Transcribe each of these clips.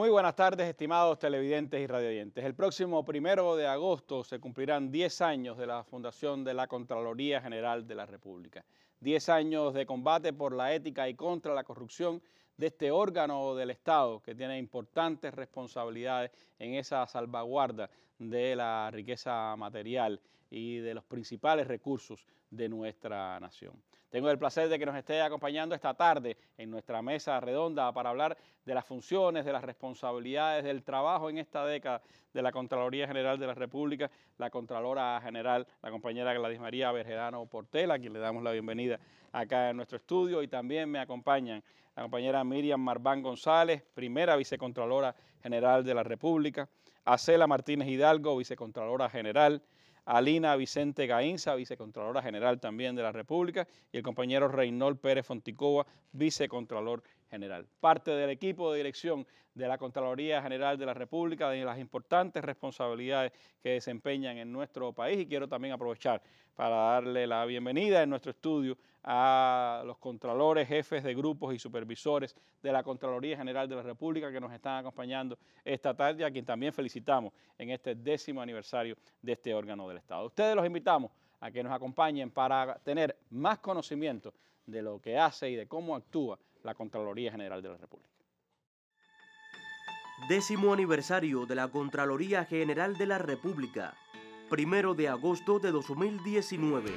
Muy buenas tardes, estimados televidentes y radioyentes. El próximo primero de agosto se cumplirán 10 años de la fundación de la Contraloría General de la República. 10 años de combate por la ética y contra la corrupción de este órgano del Estado que tiene importantes responsabilidades en esa salvaguarda de la riqueza material y de los principales recursos de nuestra nación. Tengo el placer de que nos esté acompañando esta tarde en nuestra mesa redonda para hablar de las funciones, de las responsabilidades, del trabajo en esta década de la Contraloría General de la República, la Contralora General, la compañera Gladys María Bergerano Portela, a quien le damos la bienvenida acá en nuestro estudio, y también me acompañan la compañera Miriam Marván González, primera vicecontralora general de la República, Acela Martínez Hidalgo, vicecontralora general, Alina Vicente Gainza, vicecontralora general también de la República, y el compañero Reynold Pérez Fonticova, vicecontralor General. Parte del equipo de dirección de la Contraloría General de la República, de las importantes responsabilidades que desempeñan en nuestro país y quiero también aprovechar para darle la bienvenida en nuestro estudio a los contralores, jefes de grupos y supervisores de la Contraloría General de la República que nos están acompañando esta tarde, a quien también felicitamos en este décimo aniversario de este órgano del Estado. Ustedes los invitamos a que nos acompañen para tener más conocimiento de lo que hace y de cómo actúa la Contraloría General de la República. Décimo aniversario de la Contraloría General de la República, primero de agosto de 2019.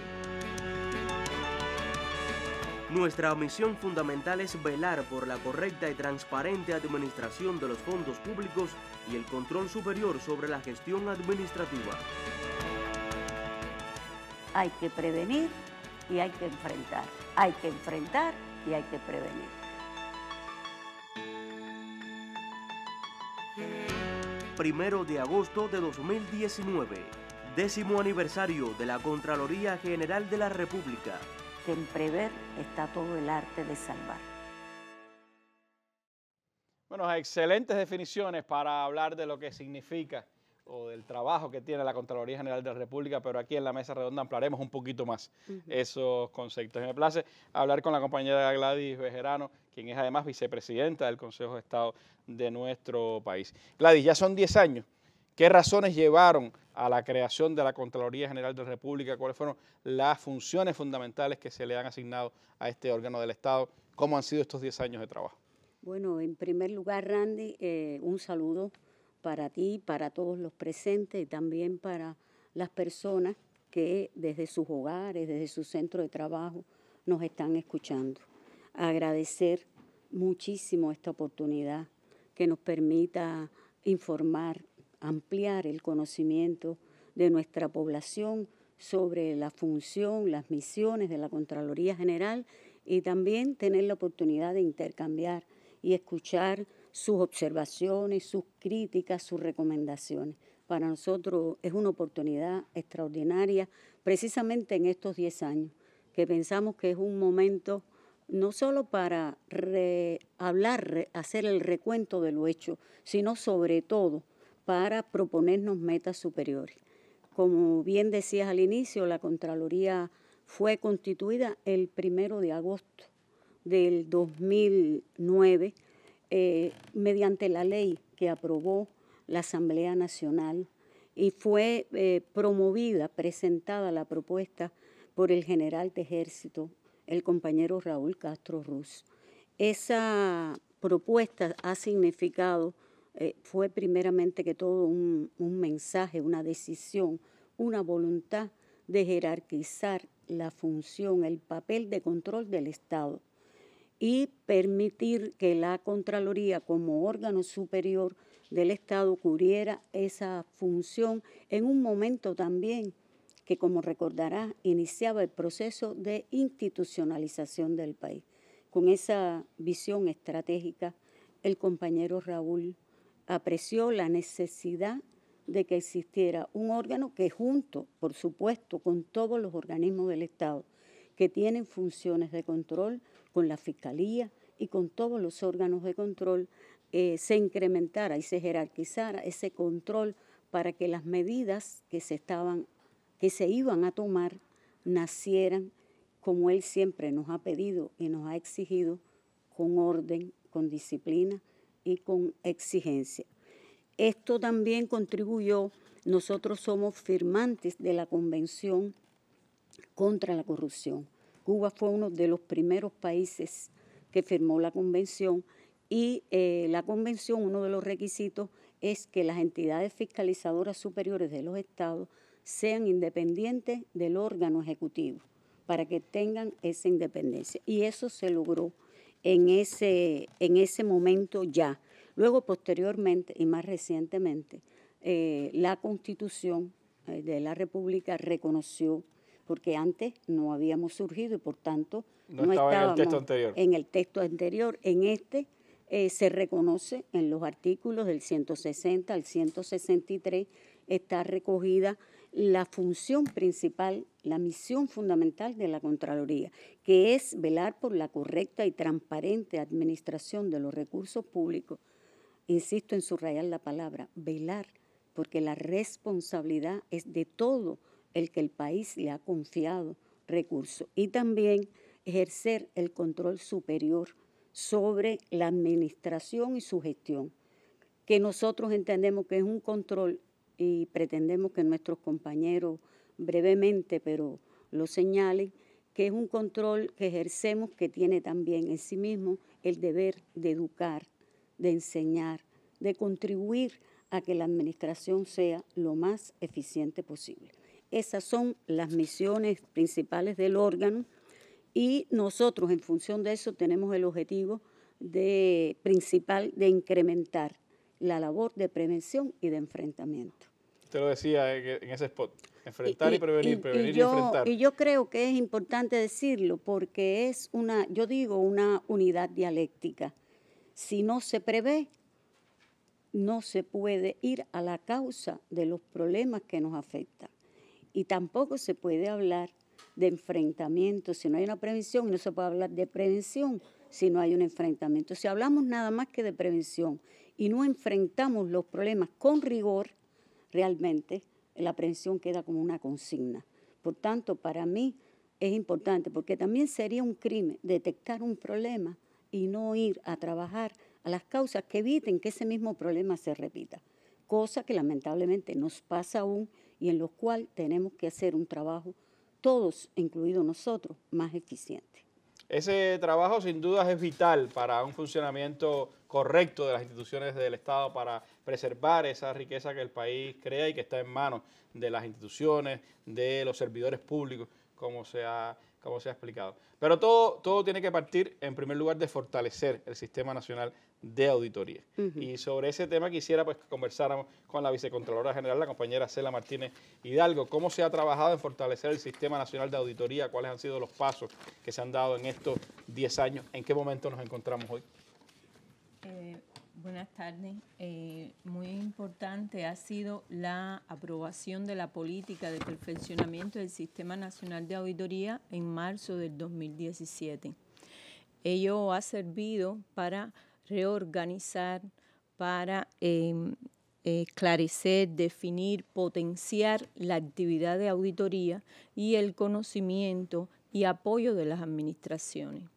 Nuestra misión fundamental es velar por la correcta y transparente administración de los fondos públicos y el control superior sobre la gestión administrativa. Hay que prevenir y hay que enfrentar. Hay que enfrentar y hay que prevenir. 1 de agosto de 2019, décimo aniversario de la Contraloría General de la República. en prever está todo el arte de salvar. Bueno, excelentes definiciones para hablar de lo que significa o del trabajo que tiene la Contraloría General de la República, pero aquí en la mesa redonda ampliaremos un poquito más esos conceptos. Me place hablar con la compañera Gladys Vejerano, quien es además vicepresidenta del Consejo de Estado de nuestro país. Gladys, ya son 10 años. ¿Qué razones llevaron a la creación de la Contraloría General de la República? ¿Cuáles fueron las funciones fundamentales que se le han asignado a este órgano del Estado? ¿Cómo han sido estos 10 años de trabajo? Bueno, en primer lugar, Randy, eh, un saludo para ti, para todos los presentes y también para las personas que desde sus hogares, desde su centro de trabajo, nos están escuchando agradecer muchísimo esta oportunidad que nos permita informar, ampliar el conocimiento de nuestra población sobre la función, las misiones de la Contraloría General y también tener la oportunidad de intercambiar y escuchar sus observaciones, sus críticas, sus recomendaciones. Para nosotros es una oportunidad extraordinaria, precisamente en estos 10 años, que pensamos que es un momento no solo para hablar, hacer el recuento de lo hecho, sino sobre todo para proponernos metas superiores. Como bien decías al inicio, la Contraloría fue constituida el primero de agosto del 2009 eh, mediante la ley que aprobó la Asamblea Nacional y fue eh, promovida, presentada la propuesta por el general de ejército el compañero Raúl Castro Ruz. Esa propuesta ha significado, eh, fue primeramente que todo un, un mensaje, una decisión, una voluntad de jerarquizar la función, el papel de control del Estado y permitir que la Contraloría como órgano superior del Estado cubriera esa función en un momento también que como recordará, iniciaba el proceso de institucionalización del país. Con esa visión estratégica, el compañero Raúl apreció la necesidad de que existiera un órgano que junto, por supuesto, con todos los organismos del Estado, que tienen funciones de control, con la Fiscalía y con todos los órganos de control, eh, se incrementara y se jerarquizara ese control para que las medidas que se estaban que se iban a tomar nacieran como Él siempre nos ha pedido y nos ha exigido, con orden, con disciplina y con exigencia. Esto también contribuyó, nosotros somos firmantes de la Convención contra la Corrupción. Cuba fue uno de los primeros países que firmó la Convención y eh, la Convención, uno de los requisitos es que las entidades fiscalizadoras superiores de los estados sean independientes del órgano ejecutivo, para que tengan esa independencia. Y eso se logró en ese, en ese momento ya. Luego, posteriormente y más recientemente, eh, la constitución eh, de la República reconoció, porque antes no habíamos surgido y por tanto no, estaba en el texto anterior. En este eh, se reconoce en los artículos del 160 al 163, está recogida la función principal, la misión fundamental de la Contraloría, que es velar por la correcta y transparente administración de los recursos públicos. Insisto en subrayar la palabra, velar, porque la responsabilidad es de todo el que el país le ha confiado recursos y también ejercer el control superior sobre la administración y su gestión, que nosotros entendemos que es un control y pretendemos que nuestros compañeros brevemente, pero lo señalen, que es un control que ejercemos que tiene también en sí mismo el deber de educar, de enseñar, de contribuir a que la administración sea lo más eficiente posible. Esas son las misiones principales del órgano y nosotros en función de eso tenemos el objetivo principal de incrementar la labor de prevención y de enfrentamiento. Usted lo decía en e, ese spot, enfrentar y, prevenir, prevenir y, yo, enfrentar. Y yo creo que es importante decirlo porque es una, yo digo, una unidad dialéctica. Si no se prevé, no se puede ir a la causa de los problemas que nos afectan. Y tampoco se puede hablar de enfrentamiento si no hay una prevención, no se puede hablar de prevención si no hay un enfrentamiento. Si hablamos nada más que de prevención y no enfrentamos los problemas con rigor, realmente la prevención queda como una consigna. Por tanto, para mí es importante, porque también sería un crimen detectar un problema y no ir a trabajar a las causas que eviten que ese mismo problema se repita, cosa que lamentablemente nos pasa aún y en lo cual tenemos que hacer un trabajo, todos, incluidos nosotros, más eficiente. Ese trabajo sin dudas es vital para un funcionamiento correcto de las instituciones del Estado para preservar esa riqueza que el país crea y que está en manos de las instituciones, de los servidores públicos, como se ha como se ha explicado. Pero todo, todo tiene que partir, en primer lugar, de fortalecer el Sistema Nacional de Auditoría. Y sobre ese tema quisiera pues, que conversáramos con la Vicecontralora General, la compañera Cela Martínez Hidalgo. ¿Cómo se ha trabajado en fortalecer el Sistema Nacional de Auditoría? ¿Cuáles han sido los pasos que se han dado en estos 10 años? ¿En qué momento nos encontramos hoy? Eh, Buenas tardes. Eh, muy importante ha sido la aprobación de la política de perfeccionamiento del Sistema Nacional de Auditoría en marzo del 2017. Ello ha servido para reorganizar, para em, esclarecer, definir, potenciar la actividad de auditoría y el conocimiento y apoyo de las administraciones.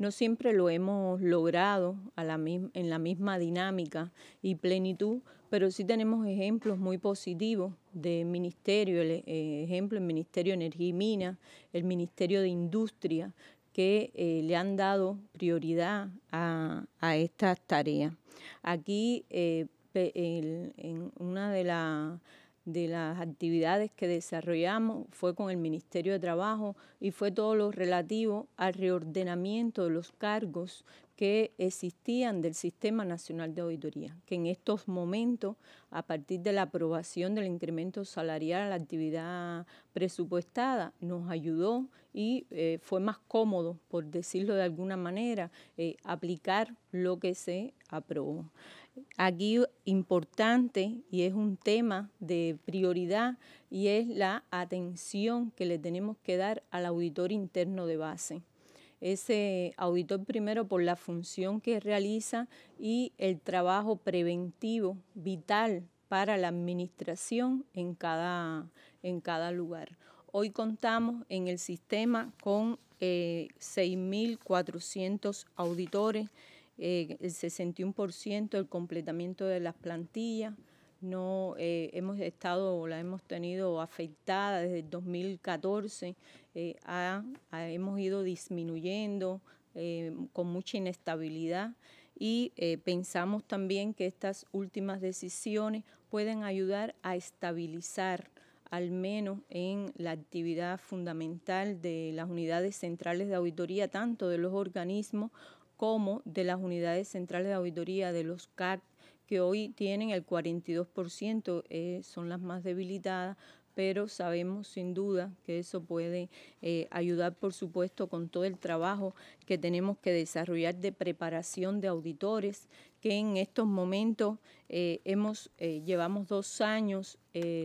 No siempre lo hemos logrado en la misma dinámica y plenitud, pero sí tenemos ejemplos muy positivos de ministerio, el, eh, ejemplo el Ministerio de Energía y Minas, el Ministerio de Industria, que eh, le han dado prioridad a, estas tareas. Aquí, eh, en una de las de las actividades que desarrollamos fue con el Ministerio de Trabajo y fue todo lo relativo al reordenamiento de los cargos que existían del Sistema Nacional de Auditoría, que en estos momentos, a partir de la aprobación del incremento salarial a la actividad presupuestada, nos ayudó y eh, fue más cómodo, por decirlo de alguna manera, eh, aplicar lo que se aprobó aquí importante y es un tema de prioridad y es la atención que le tenemos que dar al auditor interno de base. Ese auditor primero por la función que realiza y el trabajo preventivo vital para la administración en cada, en cada lugar. Hoy contamos en el sistema con 6.400 eh, auditores eh, el 61% del completamiento de las plantillas. No eh, hemos estado, la hemos tenido afectada desde el 2014, eh, hemos ido disminuyendo con mucha inestabilidad y pensamos también que estas últimas decisiones pueden ayudar a estabilizar al menos en la actividad fundamental de las unidades centrales de auditoría, tanto de los organismos como de las unidades centrales de auditoría de los CAC, que hoy tienen el 42%, eh, son las más debilitadas, pero sabemos sin duda que eso puede eh, ayudar, por supuesto, con todo el trabajo que tenemos que desarrollar de preparación de auditores, que en estos momentos eh, hemos, llevamos dos años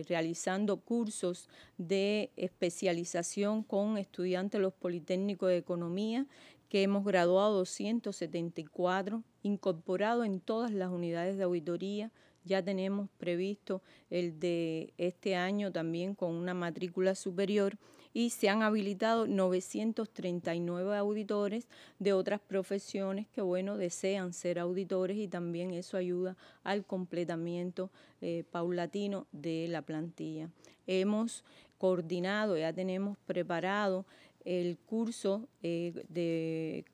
realizando cursos de especialización con estudiantes de los Politécnicos de Economía que hemos graduado 274, incorporado en todas las unidades de auditoría. Ya tenemos previsto el de este año también con una matrícula superior y se han habilitado 939 auditores de otras profesiones que, bueno, desean ser auditores y también eso ayuda al completamiento eh, paulatino de la plantilla. Hemos coordinado, ya tenemos preparado el curso eh, de,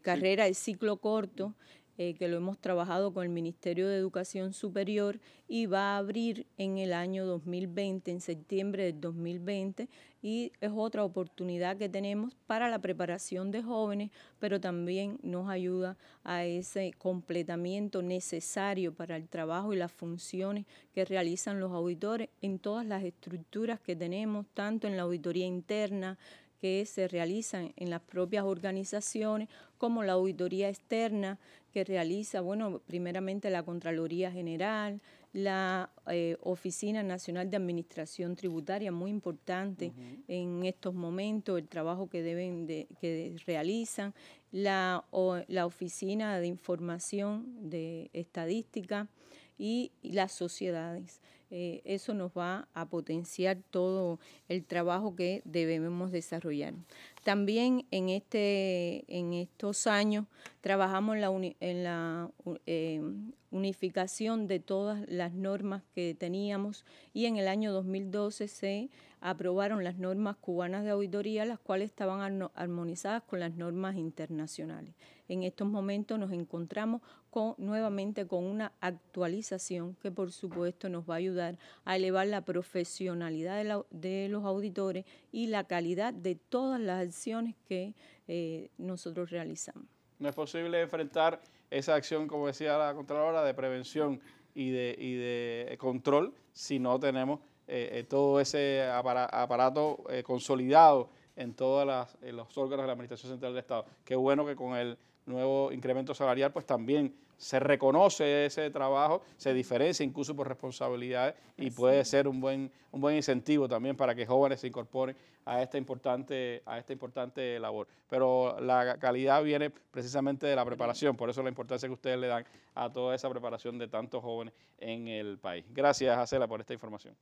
carrera, el ciclo corto, eh, que lo hemos trabajado con el Ministerio de Educación Superior y va a abrir en el año 2020, en septiembre del 2020, y es otra oportunidad que tenemos para la preparación de jóvenes, pero también nos ayuda a ese completamiento necesario para el trabajo y las funciones que realizan los auditores en todas las estructuras que tenemos, tanto en la auditoría interna, que se realizan en las propias organizaciones, como la auditoría externa que realiza, bueno, primeramente la Contraloría General, la eh, Oficina Nacional de Administración Tributaria, muy importante en estos momentos, el trabajo que deben que realizan, la, Oficina de Información de Estadística y las sociedades. Eh, eso nos va a potenciar todo el trabajo que debemos desarrollar. También en, este, en estos años trabajamos en la eh, unificación de todas las normas que teníamos y en el año 2012 se aprobaron las normas cubanas de auditoría, las cuales estaban armonizadas con las normas internacionales. En estos momentos nos encontramos nuevamente con una actualización que por supuesto nos va a ayudar a elevar la profesionalidad de, los auditores y la calidad de todas las acciones que eh, nosotros realizamos. No es posible enfrentar esa acción, como decía la Contralora, de prevención y de, de control si no tenemos eh, eh, todo ese aparato consolidado en todos los órganos de la Administración Central del Estado. Qué bueno que con el nuevo incremento salarial, pues también se reconoce ese trabajo, se diferencia incluso por responsabilidades y puede ser un buen, un buen incentivo también para que jóvenes se incorporen a esta importante, a esta importante labor. Pero la calidad viene precisamente de la preparación, por eso la importancia que ustedes le dan a toda esa preparación de tantos jóvenes en el país. Gracias, Acela, por esta información.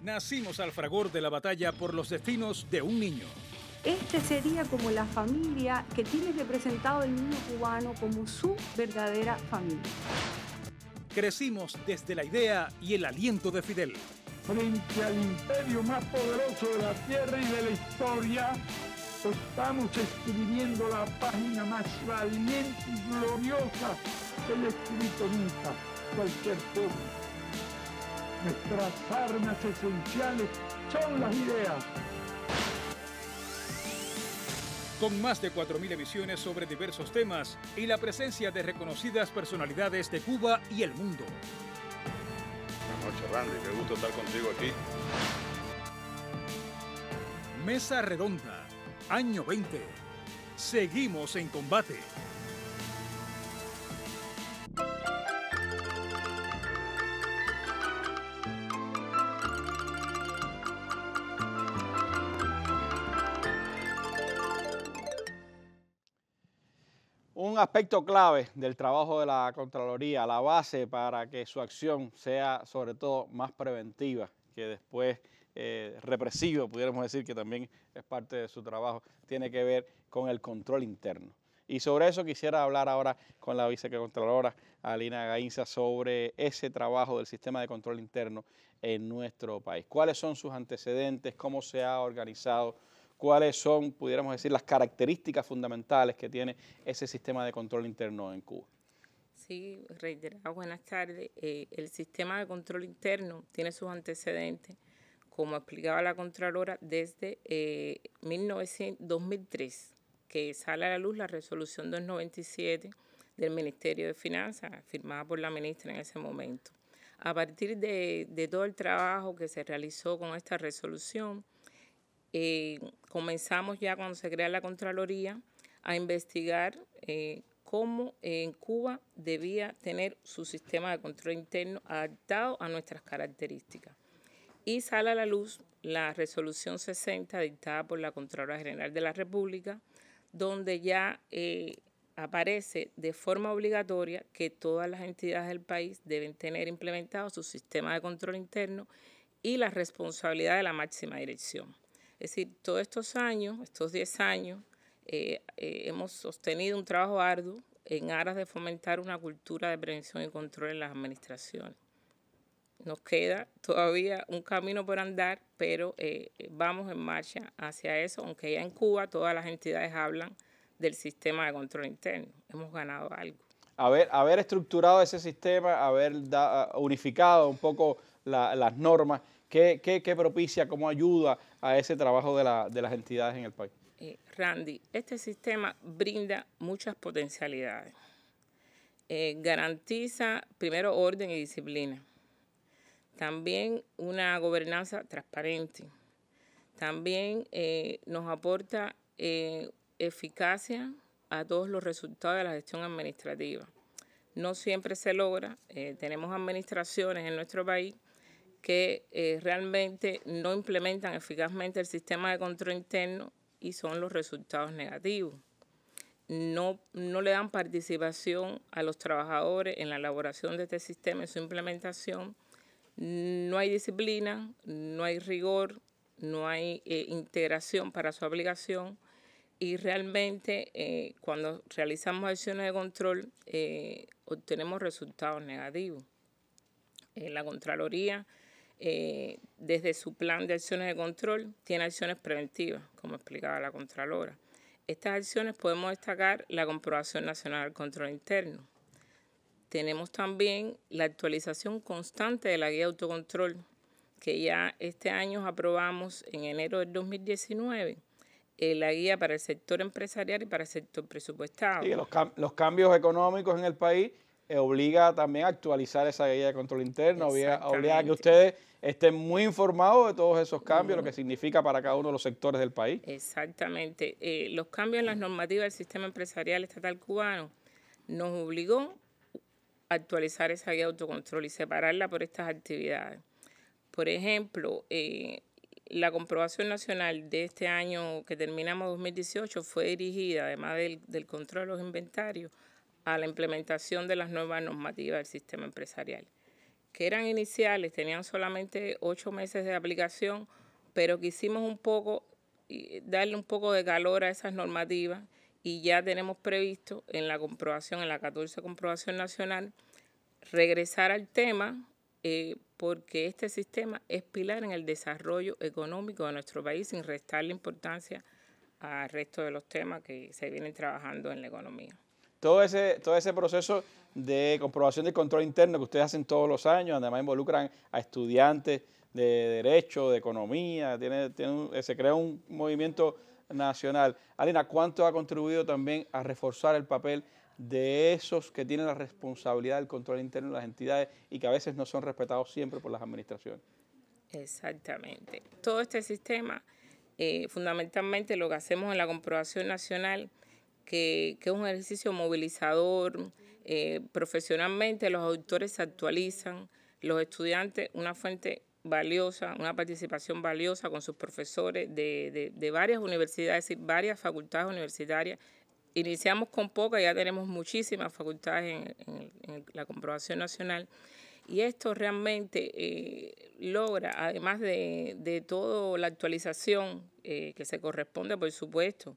Nacimos al fragor de la batalla por los destinos de un niño. Este sería como la familia que tiene representado el niño cubano como su verdadera familia. Crecimos desde la idea y el aliento de Fidel. Frente al imperio más poderoso de la tierra y de la historia, estamos escribiendo la página más valiente y gloriosa que le escrito nunca cualquier pueblo. Nuestras armas esenciales son las ideas con más de 4.000 emisiones sobre diversos temas y la presencia de reconocidas personalidades de Cuba y el mundo. Buenas noches, Randy. Qué gusto estar contigo aquí. Mesa Redonda, año 20. Seguimos en combate. aspecto clave del trabajo de la Contraloría, la base para que su acción sea sobre todo más preventiva que después eh, represiva, pudiéramos decir que también es parte de su trabajo, tiene que ver con el control interno. Y sobre eso quisiera hablar ahora con la vicecontralora Alina Gainza sobre ese trabajo del sistema de control interno en nuestro país. ¿Cuáles son sus antecedentes? ¿Cómo se ha organizado? cuáles son, pudiéramos decir, las características fundamentales que tiene ese sistema de control interno en Cuba. Sí, reiterado, buenas tardes. Eh, el sistema de control interno tiene sus antecedentes, como explicaba la Contralora, desde 2003, eh, que sale a la luz la resolución 297 del Ministerio de Finanzas, firmada por la ministra en ese momento. A partir de todo el trabajo que se realizó con esta resolución, eh, comenzamos ya cuando se crea la Contraloría a investigar eh, cómo en eh, Cuba debía tener su sistema de control interno adaptado a nuestras características. Y sale a la luz la resolución 60 dictada por la Contralora General de la República, donde ya aparece de forma obligatoria que todas las entidades del país deben tener implementado su sistema de control interno y la responsabilidad de la máxima dirección. Es decir, todos estos años, estos 10 años, eh, eh, hemos sostenido un trabajo arduo en aras de fomentar una cultura de prevención y control en las administraciones. Nos queda todavía un camino por andar, pero eh, vamos en marcha hacia eso, aunque ya en Cuba todas las entidades hablan del sistema de control interno. Hemos ganado algo. Haber, haber estructurado ese sistema, haber unificado un poco las normas ¿Qué, propicia, cómo ayuda a ese trabajo de, las entidades en el país? Eh, Randy, este sistema brinda muchas potencialidades. Eh, garantiza primero orden y disciplina. También una gobernanza transparente. También eh, nos aporta eficacia a todos los resultados de la gestión administrativa. No siempre se logra. tenemos administraciones en nuestro país que eh, realmente no implementan eficazmente el sistema de control interno y son los resultados negativos. No, le dan participación a los trabajadores en la elaboración de este sistema y su implementación. No hay disciplina, no hay rigor, no hay eh, integración para su aplicación y realmente eh, cuando realizamos acciones de control obtenemos resultados negativos. En la Contraloría eh, desde su plan de acciones de control, tiene acciones preventivas, como explicaba la Contralora. Estas acciones podemos destacar la comprobación nacional del control interno. Tenemos también la actualización constante de la guía de autocontrol, que ya este año aprobamos en enero del 2019 eh, la guía para el sector empresarial y para el sector presupuestado. Y los, los, cambios económicos en el país eh, obliga también a actualizar esa guía de control interno, obliga, a que ustedes estén muy informados de todos esos cambios, lo que significa para cada uno de los sectores del país. Exactamente. Eh, los cambios en las normativas del sistema empresarial estatal cubano nos obligó a actualizar esa guía de autocontrol y separarla por estas actividades. Por ejemplo, eh, la comprobación nacional de este año que terminamos 2018 fue dirigida, además del control de los inventarios, a la implementación de las nuevas normativas del sistema empresarial, que eran iniciales, tenían solamente ocho meses de aplicación, pero quisimos un poco darle un poco de calor a esas normativas y ya tenemos previsto en la comprobación, en la 14 comprobación nacional, regresar al tema eh, porque este sistema es pilar en el desarrollo económico de nuestro país sin restarle importancia al resto de los temas que se vienen trabajando en la economía todo ese, todo ese proceso de comprobación del control interno que ustedes hacen todos los años, además involucran a estudiantes de derecho, de economía, se crea un movimiento nacional. Alina, ¿cuánto ha contribuido también a reforzar el papel de esos que tienen la responsabilidad del control interno de las entidades y que a veces no son respetados siempre por las administraciones? Exactamente. Todo este sistema, eh, fundamentalmente lo que hacemos en la comprobación nacional, que, es un ejercicio movilizador. Eh, profesionalmente los autores se actualizan, los estudiantes, una fuente valiosa, una participación valiosa con sus profesores de, varias universidades, es varias facultades universitarias. Iniciamos con pocas, ya tenemos muchísimas facultades en, la comprobación nacional. Y esto realmente eh, logra, además de, toda la actualización eh, que se corresponde, por supuesto,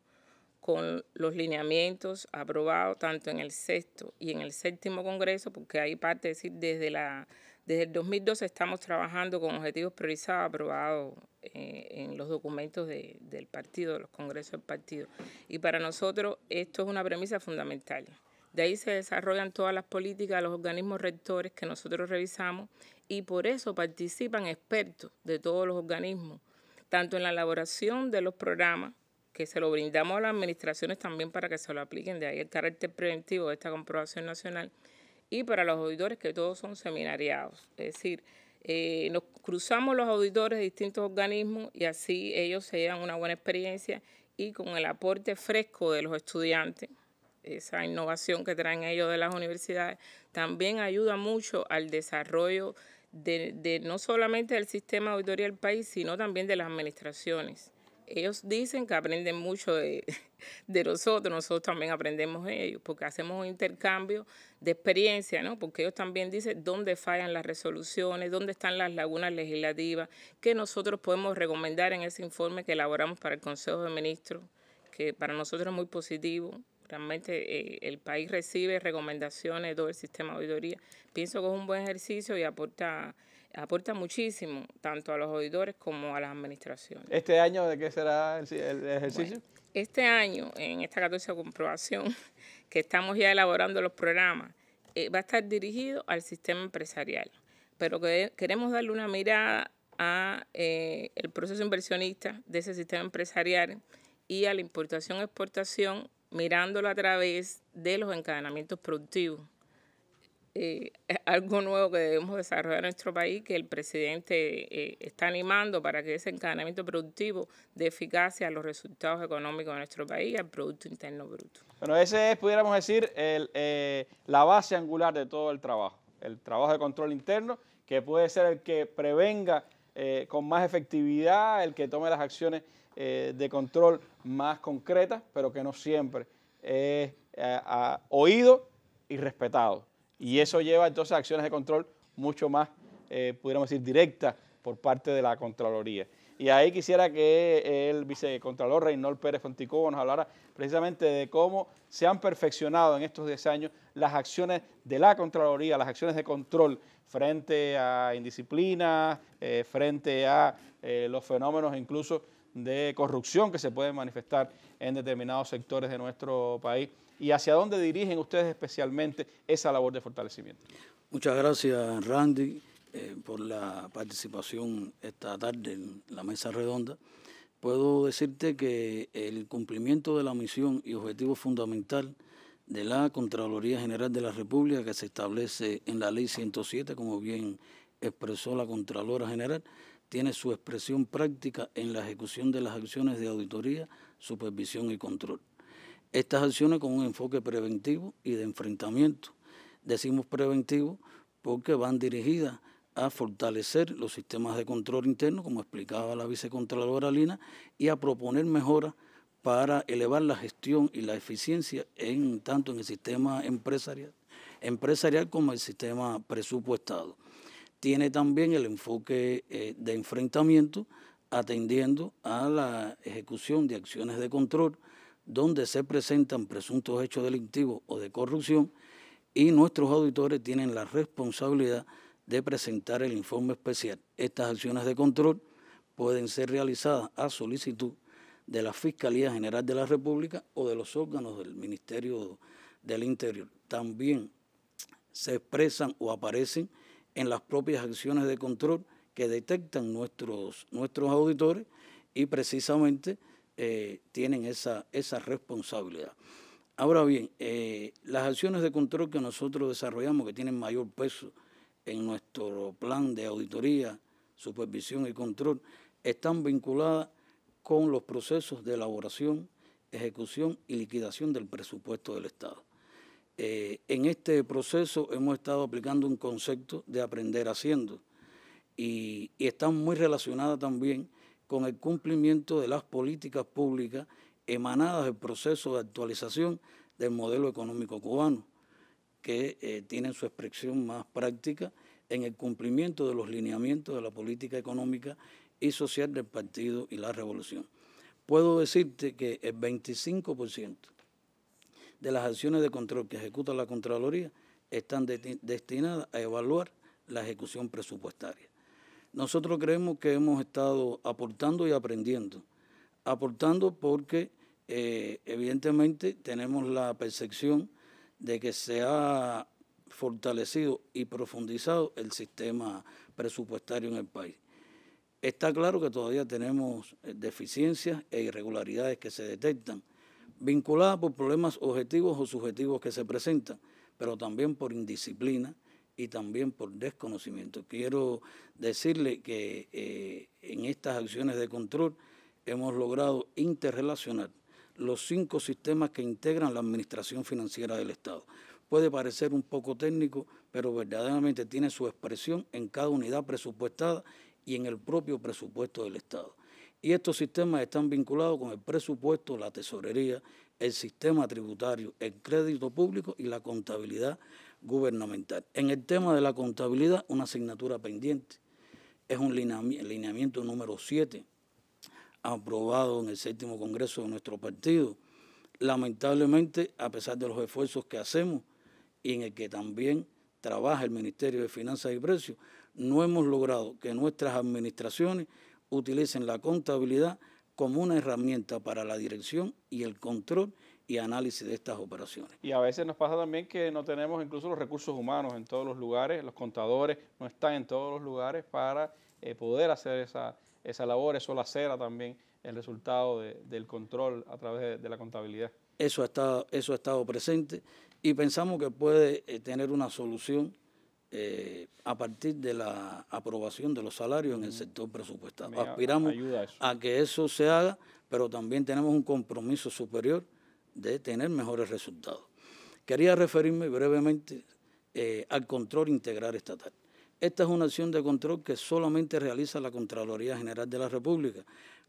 con los lineamientos aprobados tanto en el sexto y en el séptimo congreso, porque hay parte, es decir, desde, la, desde el 2012 estamos trabajando con objetivos priorizados aprobados eh, en los documentos del partido, de los congresos del partido. Y para nosotros esto es una premisa fundamental. De ahí se desarrollan todas las políticas, los organismos rectores que nosotros revisamos y por eso participan expertos de todos los organismos, tanto en la elaboración de los programas, que se lo brindamos a las administraciones también para que se lo apliquen, de ahí el carácter preventivo de esta comprobación nacional, y para los auditores que todos son seminariados, es decir, eh, nos cruzamos los auditores de distintos organismos y así ellos se llevan una buena experiencia y con el aporte fresco de los estudiantes, esa innovación que traen ellos de las universidades, también ayuda mucho al desarrollo de, no solamente del sistema auditorial del país, sino también de las administraciones ellos dicen que aprenden mucho de, nosotros, nosotros también aprendemos de ellos, porque hacemos un intercambio de experiencia, ¿no? Porque ellos también dicen dónde fallan las resoluciones, dónde están las lagunas legislativas, que nosotros podemos recomendar en ese informe que elaboramos para el Consejo de Ministros, que para nosotros es muy positivo. Realmente eh, el país recibe recomendaciones de todo el sistema de auditoría. Pienso que es un buen ejercicio y aporta aporta muchísimo, tanto a los auditores como a las administraciones. ¿Este año de qué será el, ejercicio? este año, en esta 14 comprobación, que estamos ya elaborando los programas, eh, va a estar dirigido al sistema empresarial, pero queremos darle una mirada al eh, proceso inversionista de ese sistema empresarial y a la importación-exportación, mirándolo a través de los encadenamientos productivos eh, algo nuevo que debemos desarrollar en nuestro país, que el presidente eh, está animando para que ese encadenamiento productivo dé eficacia a los resultados económicos de nuestro país, al Producto Interno Bruto. Bueno, ese es, pudiéramos decir, eh, la base angular de todo el trabajo, el trabajo de control interno, que puede ser el que prevenga con más efectividad, el que tome las acciones de control más concretas, pero que no siempre es oído y respetado. Y eso lleva entonces a acciones de control mucho más, eh, pudiéramos decir, directas por parte de la Contraloría. Y ahí quisiera que el vicecontralor Reynold Pérez Fonticobo nos hablara precisamente de cómo se han perfeccionado en estos 10 años las acciones de la Contraloría, las acciones de control frente a indisciplina, eh, frente a eh, los fenómenos incluso de corrupción que se pueden manifestar en determinados sectores de nuestro país y hacia dónde dirigen ustedes especialmente esa labor de fortalecimiento. Muchas gracias, Randy, eh, por la participación esta tarde en la mesa redonda. Puedo decirte que el cumplimiento de la misión y objetivo fundamental de la Contraloría General de la República que se establece en la Ley 107, como bien expresó la Contralora General, tiene su expresión práctica en la ejecución de las acciones de auditoría, supervisión y control estas acciones con un enfoque preventivo y de enfrentamiento. Decimos preventivo porque van dirigidas a fortalecer los sistemas de control interno, como explicaba la vicecontralora Lina, y a proponer mejoras para elevar la gestión y la eficiencia en tanto en el sistema empresarial, empresarial como el sistema presupuestado. Tiene también el enfoque eh, de enfrentamiento atendiendo a la ejecución de acciones de control donde se presentan presuntos hechos delictivos o de corrupción y nuestros auditores tienen la responsabilidad de presentar el informe especial. Estas acciones de control pueden ser realizadas a solicitud de la Fiscalía General de la República o de los órganos del Ministerio del Interior. También se expresan o aparecen en las propias acciones de control que detectan nuestros, nuestros auditores y precisamente eh, tienen esa, responsabilidad. Ahora bien, eh, las acciones de control que nosotros desarrollamos, que tienen mayor peso en nuestro plan de auditoría, supervisión y control, están vinculadas con los procesos de elaboración, ejecución y liquidación del presupuesto del Estado. Eh, en este proceso hemos estado aplicando un concepto de aprender haciendo y están muy relacionadas también con el cumplimiento de las políticas públicas emanadas del proceso de actualización del modelo económico cubano, que eh, tienen su expresión más práctica en el cumplimiento de los lineamientos de la política económica y social del partido y la revolución. Puedo decirte que el 25% de las acciones de control que ejecuta la Contraloría están destinadas a evaluar la ejecución presupuestaria. Nosotros creemos que hemos estado aportando y aprendiendo. Aportando porque eh, evidentemente tenemos la percepción de que se ha fortalecido y profundizado el sistema presupuestario en el país. Está claro que todavía tenemos eh, deficiencias e irregularidades que se detectan, vinculadas por problemas objetivos o subjetivos que se presentan, pero también por indisciplina, y también por desconocimiento. Quiero decirle que eh, en estas acciones de control hemos logrado interrelacionar los cinco sistemas que integran la Administración Financiera del Estado. Puede parecer un poco técnico, pero verdaderamente tiene su expresión en cada unidad presupuestada y en el propio presupuesto del Estado. Y estos sistemas están vinculados con el presupuesto, la tesorería, el sistema tributario, el crédito público y la contabilidad en el tema de la contabilidad, una asignatura pendiente. Es un lineamiento número 7, aprobado en el séptimo Congreso de nuestro partido. Lamentablemente, a pesar de los esfuerzos que hacemos y en el que también trabaja el Ministerio de Finanzas y Precios, no hemos logrado que nuestras administraciones utilicen la contabilidad como una herramienta para la dirección y el control y análisis de estas operaciones. Y a veces nos pasa también que no tenemos incluso los recursos humanos en todos los lugares, los contadores no están en todos los lugares para eh, poder hacer esa, esa labor, eso la cera también el resultado del control a través de, la contabilidad. Eso ha, estado, eso ha estado presente y pensamos que puede eh, tener una solución eh, a partir de la aprobación de los salarios en el sector presupuestario. Aspiramos a que eso se haga, pero también tenemos un compromiso superior de tener mejores resultados. Quería referirme brevemente eh, al control integral estatal. Esta es una acción de control que solamente realiza la Contraloría General de la República,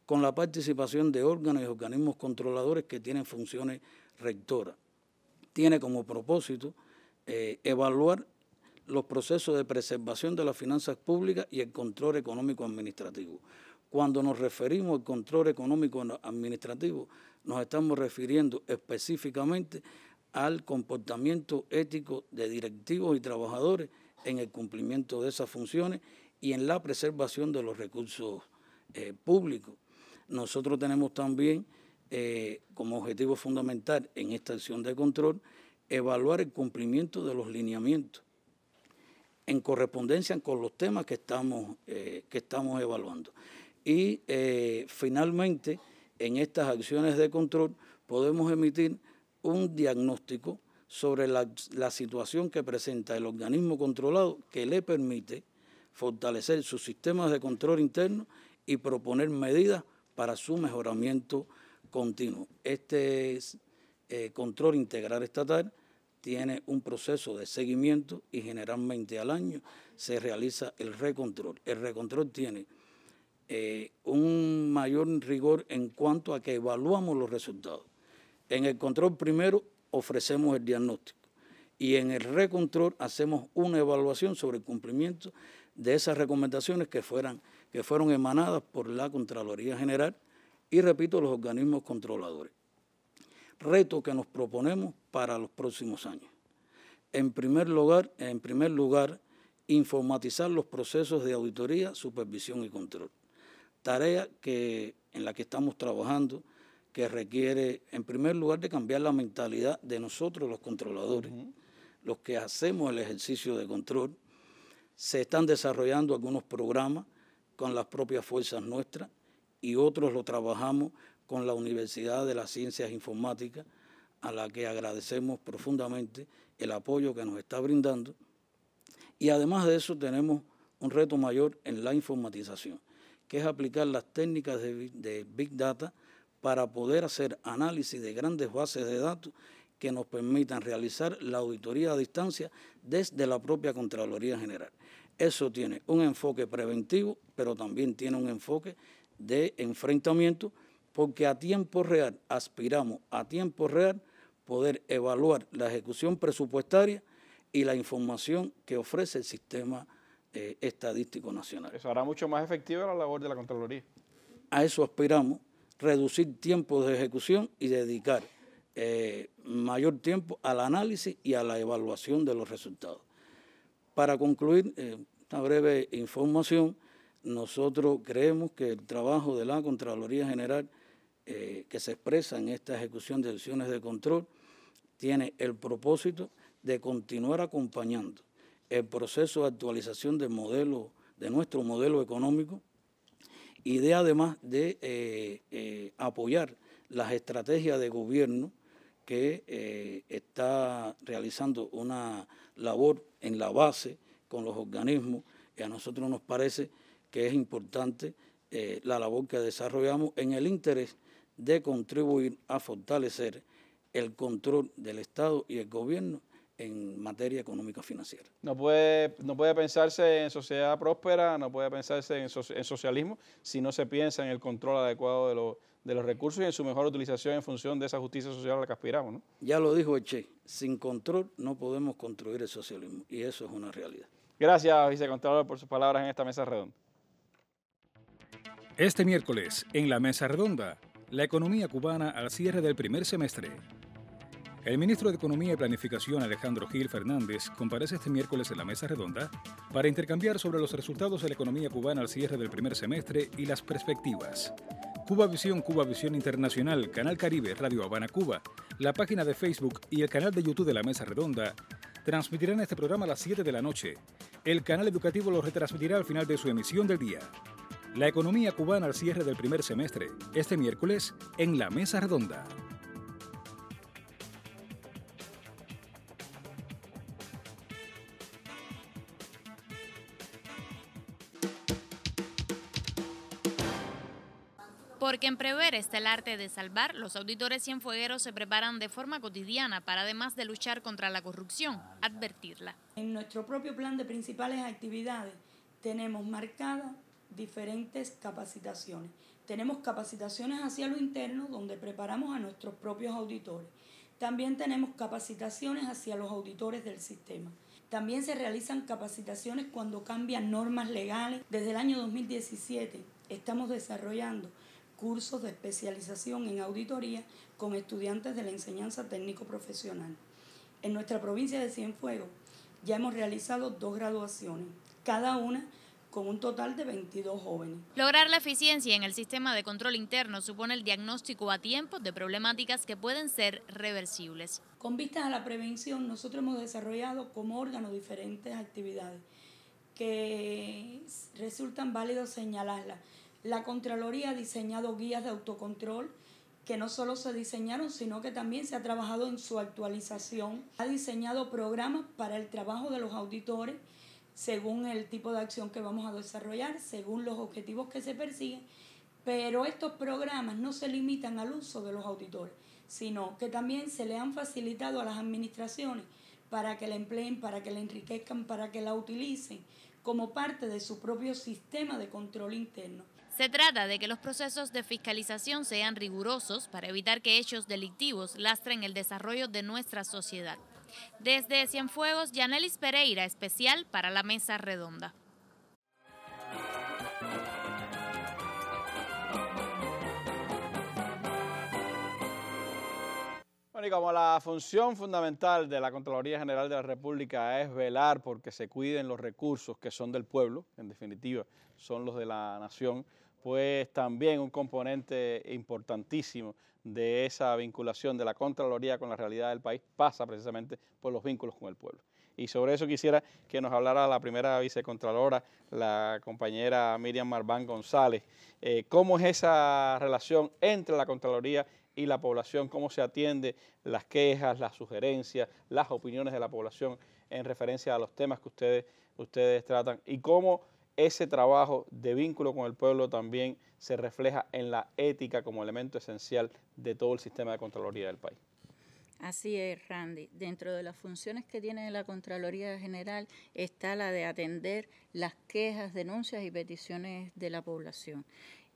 con la participación de órganos y organismos controladores que tienen funciones rectoras. Tiene como propósito eh, evaluar los procesos de preservación de las finanzas públicas y el control económico administrativo. Cuando nos referimos al control económico administrativo, nos estamos refiriendo específicamente al comportamiento ético de directivos y trabajadores en el cumplimiento de esas funciones y en la preservación de los recursos eh, públicos. Nosotros tenemos también eh, como objetivo fundamental en esta acción de control evaluar el cumplimiento de los lineamientos en correspondencia con los temas que estamos, eh, que estamos evaluando. Y finalmente, en estas acciones de control podemos emitir un diagnóstico sobre la, situación que presenta el organismo controlado que le permite fortalecer sus sistemas de control interno y proponer medidas para su mejoramiento continuo. Este eh, control integral estatal tiene un proceso de seguimiento y generalmente al año se realiza el recontrol. El recontrol tiene eh, un mayor rigor en cuanto a que evaluamos los resultados. En el control primero ofrecemos el diagnóstico y en el recontrol hacemos una evaluación sobre el cumplimiento de esas recomendaciones que, fueran, que fueron emanadas por la Contraloría General y, repito, los organismos controladores. Reto que nos proponemos para los próximos años. En primer lugar, en primer lugar informatizar los procesos de auditoría, supervisión y control. Tarea que, en la que estamos trabajando que requiere, en primer lugar, de cambiar la mentalidad de nosotros los controladores, los que hacemos el ejercicio de control. Se están desarrollando algunos programas con las propias fuerzas nuestras y otros lo trabajamos con la Universidad de las Ciencias Informáticas, a la que agradecemos profundamente el apoyo que nos está brindando. Y además de eso tenemos un reto mayor en la informatización que es aplicar las técnicas de, Big Data para poder hacer análisis de grandes bases de datos que nos permitan realizar la auditoría a distancia desde la propia Contraloría General. Eso tiene un enfoque preventivo, pero también tiene un enfoque de enfrentamiento, porque a tiempo real aspiramos a tiempo real poder evaluar la ejecución presupuestaria y la información que ofrece el sistema eh, estadístico nacional. Eso hará mucho más efectiva la labor de la Contraloría. A eso aspiramos, reducir tiempo de ejecución y dedicar eh, mayor tiempo al análisis y a la evaluación de los resultados. Para concluir, eh, una breve información, nosotros creemos que el trabajo de la Contraloría General que se expresa en esta ejecución de decisiones de control tiene el propósito de continuar acompañando el proceso de actualización modelo, de nuestro modelo económico y de además de eh, eh, apoyar las estrategias de gobierno que eh, está realizando una labor en la base con los organismos y a nosotros nos parece que es importante la labor que desarrollamos en el interés de contribuir a fortalecer el control del Estado y el gobierno en materia económica financiera. No puede, no puede pensarse en sociedad próspera, no puede pensarse en, socialismo si no se piensa en el control adecuado de, de, los recursos y en su mejor utilización en función de esa justicia social a la que aspiramos. Ya lo dijo Eche, sin control no podemos construir el socialismo y eso es una realidad. Gracias, vicecontralor, por sus palabras en esta mesa redonda. Este miércoles, en la mesa redonda, la economía cubana al cierre del primer semestre. El ministro de Economía y Planificación Alejandro Gil Fernández comparece este miércoles en la mesa redonda para intercambiar sobre los resultados de la economía cubana al cierre del primer semestre y las perspectivas. Cuba Visión, Cuba Visión Internacional, Canal Caribe, Radio Habana Cuba, la página de Facebook y el canal de YouTube de la Mesa Redonda transmitirán este programa a las 7 de la noche. El canal educativo lo retransmitirá al final de su emisión del día. La economía cubana al cierre del primer semestre, este miércoles, en la Mesa Redonda. Porque en prever está el arte de salvar, los auditores cienfuegueros se preparan de forma cotidiana para, además de luchar contra la corrupción, advertirla. En nuestro propio plan de principales actividades tenemos marcadas diferentes capacitaciones. Tenemos capacitaciones hacia lo interno donde preparamos a nuestros propios auditores. También tenemos capacitaciones hacia los auditores del sistema. También se realizan capacitaciones cuando cambian normas legales. Desde el año 2017 estamos desarrollando cursos de especialización en auditoría con estudiantes de la enseñanza técnico-profesional. En nuestra provincia de Cienfuegos ya hemos realizado dos graduaciones, cada una con un total de 22 jóvenes. Lograr la eficiencia en el sistema de control interno supone el diagnóstico a tiempo de problemáticas que pueden ser reversibles. Con vistas a la prevención, nosotros hemos desarrollado como órgano diferentes actividades que resultan válidos señalarlas la Contraloría ha diseñado guías de autocontrol que no solo se diseñaron, sino que también se ha trabajado en su actualización. Ha diseñado programas para el trabajo de los auditores según el tipo de acción que vamos a desarrollar, según los objetivos que se persiguen, pero estos programas no se limitan al uso de los auditores, sino que también se le han facilitado a las administraciones para que la empleen, para que la enriquezcan, para que la utilicen como parte de su propio sistema de control interno. Se trata de que los procesos de fiscalización sean rigurosos para evitar que hechos delictivos lastren el desarrollo de nuestra sociedad. Desde Cienfuegos, Yanelis Pereira, especial para la Mesa Redonda. Bueno, y como la función fundamental de la Contraloría General de la República es velar porque se cuiden los recursos que son del pueblo, en definitiva, son los de la nación, pues también un componente importantísimo de esa vinculación de la Contraloría con la realidad del país pasa precisamente por los vínculos con el pueblo. Y sobre eso quisiera que nos hablara la primera vicecontralora, la compañera Miriam Marván González. Eh, ¿Cómo es esa relación entre la Contraloría y la población? ¿Cómo se atiende las quejas, las sugerencias, las opiniones de la población en referencia a los temas que ustedes, ustedes tratan? ¿Y cómo ese trabajo de vínculo con el pueblo también se refleja en la ética como elemento esencial de todo el sistema de Contraloría del país. Así es, Randy. Dentro de las funciones que tiene la Contraloría General está la de atender las quejas, denuncias y peticiones de la población.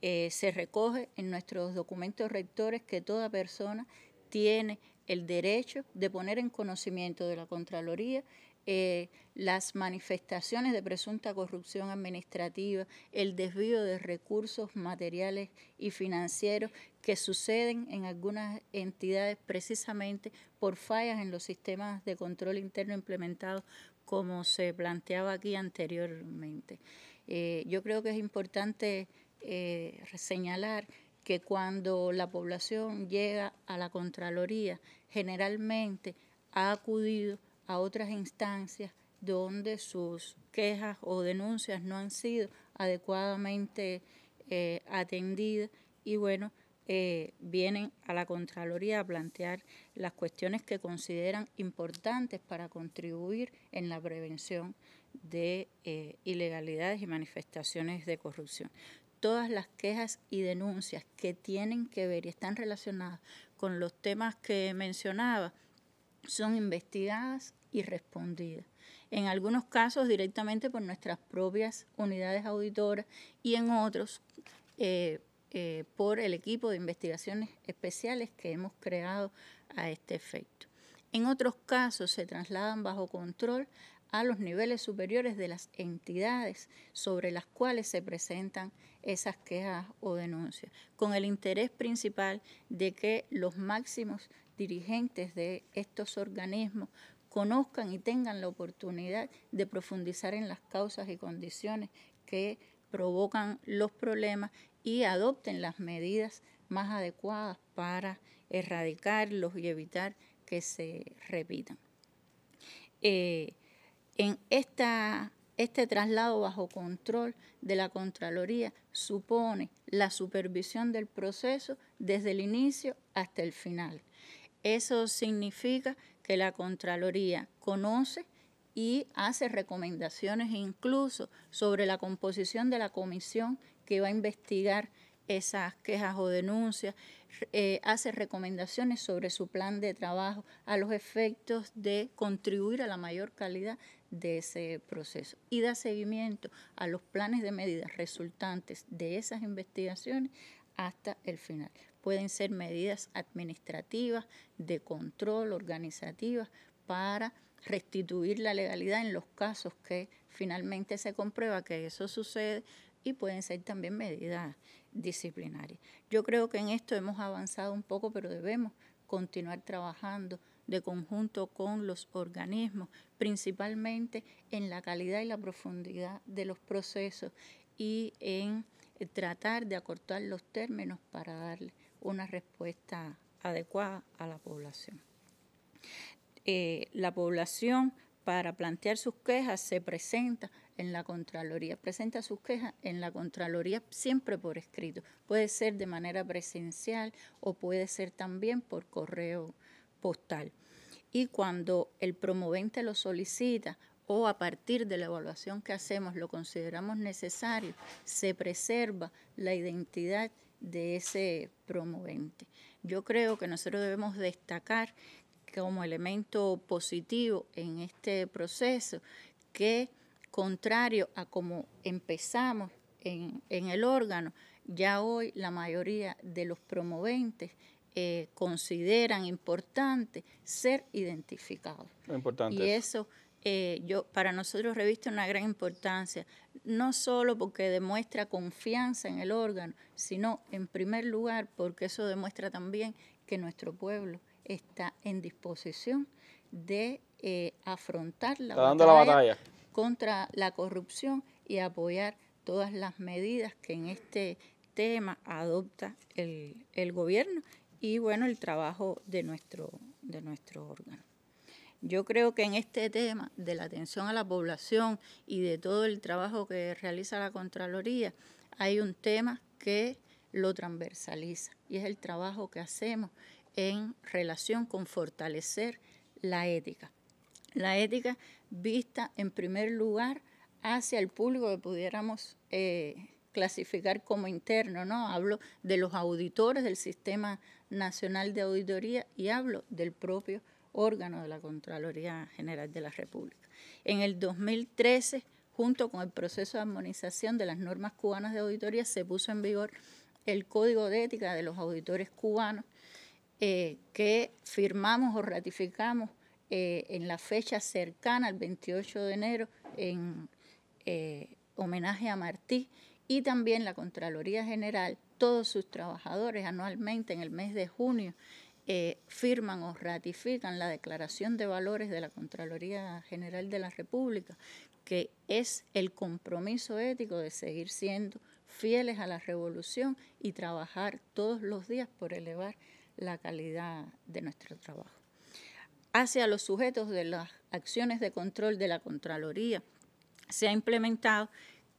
Eh, se recoge en nuestros documentos rectores que toda persona tiene el derecho de poner en conocimiento de la Contraloría eh, las manifestaciones de presunta corrupción administrativa, el desvío de recursos materiales y financieros que suceden en algunas entidades precisamente por fallas en los sistemas de control interno implementados como se planteaba aquí anteriormente. Eh, yo creo que es importante eh, señalar que cuando la población llega a la Contraloría, generalmente ha acudido a otras instancias donde sus quejas o denuncias no han sido adecuadamente eh, atendidas y bueno, eh, vienen a la Contraloría a plantear las cuestiones que consideran importantes para contribuir en la prevención de eh, ilegalidades y manifestaciones de corrupción. Todas las quejas y denuncias que tienen que ver y están relacionadas con los temas que mencionaba son investigadas y respondida. En algunos casos directamente por nuestras propias unidades auditoras y en otros eh, eh, por el equipo de investigaciones especiales que hemos creado a este efecto. En otros casos se trasladan bajo control a los niveles superiores de las entidades sobre las cuales se presentan esas quejas o denuncias, con el interés principal de que los máximos dirigentes de estos organismos conozcan y tengan la oportunidad de profundizar en las causas y condiciones que provocan los problemas y adopten las medidas más adecuadas para erradicarlos y evitar que se repitan. Eh, en esta, este traslado bajo control de la Contraloría supone la supervisión del proceso desde el inicio hasta el final. Eso significa que la Contraloría conoce y hace recomendaciones incluso sobre la composición de la comisión que va a investigar esas quejas o denuncias, eh, hace recomendaciones sobre su plan de trabajo a los efectos de contribuir a la mayor calidad de ese proceso y da seguimiento a los planes de medidas resultantes de esas investigaciones hasta el final pueden ser medidas administrativas, de control, organizativas, para restituir la legalidad en los casos que finalmente se comprueba que eso sucede y pueden ser también medidas disciplinarias. Yo creo que en esto hemos avanzado un poco, pero debemos continuar trabajando de conjunto con los organismos, principalmente en la calidad y la profundidad de los procesos y en tratar de acortar los términos para darle una respuesta adecuada a la población. Eh, la población para plantear sus quejas se presenta en la Contraloría, presenta sus quejas en la Contraloría siempre por escrito, puede ser de manera presencial o puede ser también por correo postal. Y cuando el promovente lo solicita o a partir de la evaluación que hacemos lo consideramos necesario, se preserva la identidad de ese promovente. Yo creo que nosotros debemos destacar como elemento positivo en este proceso que contrario a como empezamos en, el órgano, ya hoy la mayoría de los promoventes eh, consideran importante ser identificados. Importante. Y eso eh, yo, para nosotros reviste una gran importancia, no solo porque demuestra confianza en el órgano, sino en primer lugar porque eso demuestra también que nuestro pueblo está en disposición de eh, afrontar la batalla, la batalla, contra la corrupción y apoyar todas las medidas que en este tema adopta el, el gobierno y bueno el trabajo de nuestro de nuestro órgano. Yo creo que en este tema de la atención a la población y de todo el trabajo que realiza la Contraloría, hay un tema que lo transversaliza y es el trabajo que hacemos en relación con fortalecer la ética. La ética vista en primer lugar hacia el público que pudiéramos eh, clasificar como interno, ¿no? Hablo de los auditores del Sistema Nacional de Auditoría y hablo del propio órgano de la Contraloría General de la República. En el 2013, junto con el proceso de armonización de las normas cubanas de auditoría, se puso en vigor el Código de Ética de los Auditores Cubanos, eh, que firmamos o ratificamos eh, en la fecha cercana al 28 de enero en eh, homenaje a Martí y también la Contraloría General, todos sus trabajadores anualmente en el mes de junio eh, firman o ratifican la Declaración de Valores de la Contraloría General de la República, que es el compromiso ético de seguir siendo fieles a la revolución y trabajar todos los días por elevar la calidad de nuestro trabajo. Hacia los sujetos de las acciones de control de la Contraloría se ha implementado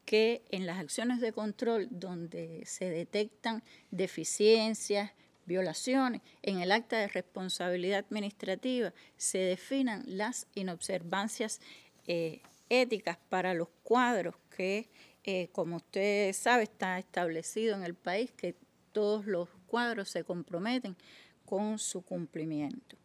que en las acciones de control donde se detectan deficiencias, violaciones, en el acta de responsabilidad administrativa se definan las inobservancias eh, éticas para los cuadros que, eh, como usted sabe, está establecido en el país que todos los cuadros se comprometen con su cumplimiento.